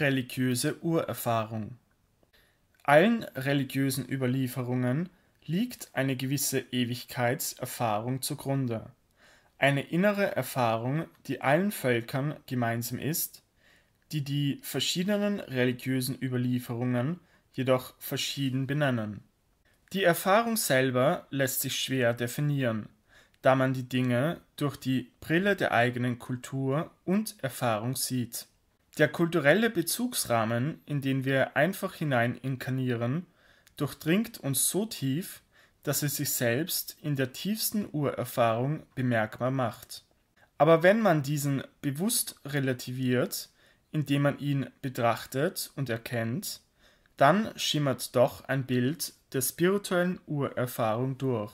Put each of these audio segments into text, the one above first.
religiöse Urerfahrung. Allen religiösen Überlieferungen liegt eine gewisse Ewigkeitserfahrung zugrunde, eine innere Erfahrung, die allen Völkern gemeinsam ist, die die verschiedenen religiösen Überlieferungen jedoch verschieden benennen. Die Erfahrung selber lässt sich schwer definieren, da man die Dinge durch die Brille der eigenen Kultur und Erfahrung sieht. Der kulturelle Bezugsrahmen, in den wir einfach hinein inkarnieren, durchdringt uns so tief, dass er sich selbst in der tiefsten Urerfahrung bemerkbar macht. Aber wenn man diesen bewusst relativiert, indem man ihn betrachtet und erkennt, dann schimmert doch ein Bild der spirituellen Urerfahrung durch.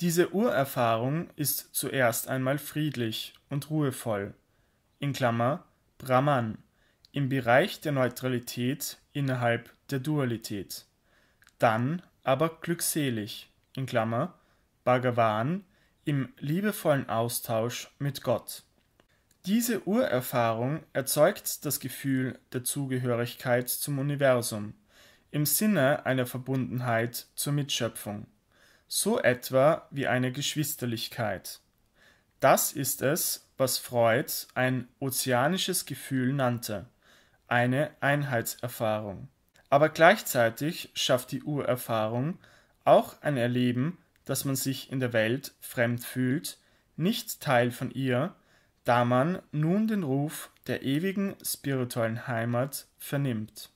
Diese Urerfahrung ist zuerst einmal friedlich und ruhevoll, in Klammer Brahman im Bereich der Neutralität innerhalb der Dualität, dann aber glückselig in Klammer, (Bhagavan) im liebevollen Austausch mit Gott. Diese Urerfahrung erzeugt das Gefühl der Zugehörigkeit zum Universum im Sinne einer Verbundenheit zur Mitschöpfung, so etwa wie eine Geschwisterlichkeit das ist es, was Freud ein ozeanisches Gefühl nannte, eine Einheitserfahrung. Aber gleichzeitig schafft die Urerfahrung auch ein Erleben, dass man sich in der Welt fremd fühlt, nicht Teil von ihr, da man nun den Ruf der ewigen spirituellen Heimat vernimmt.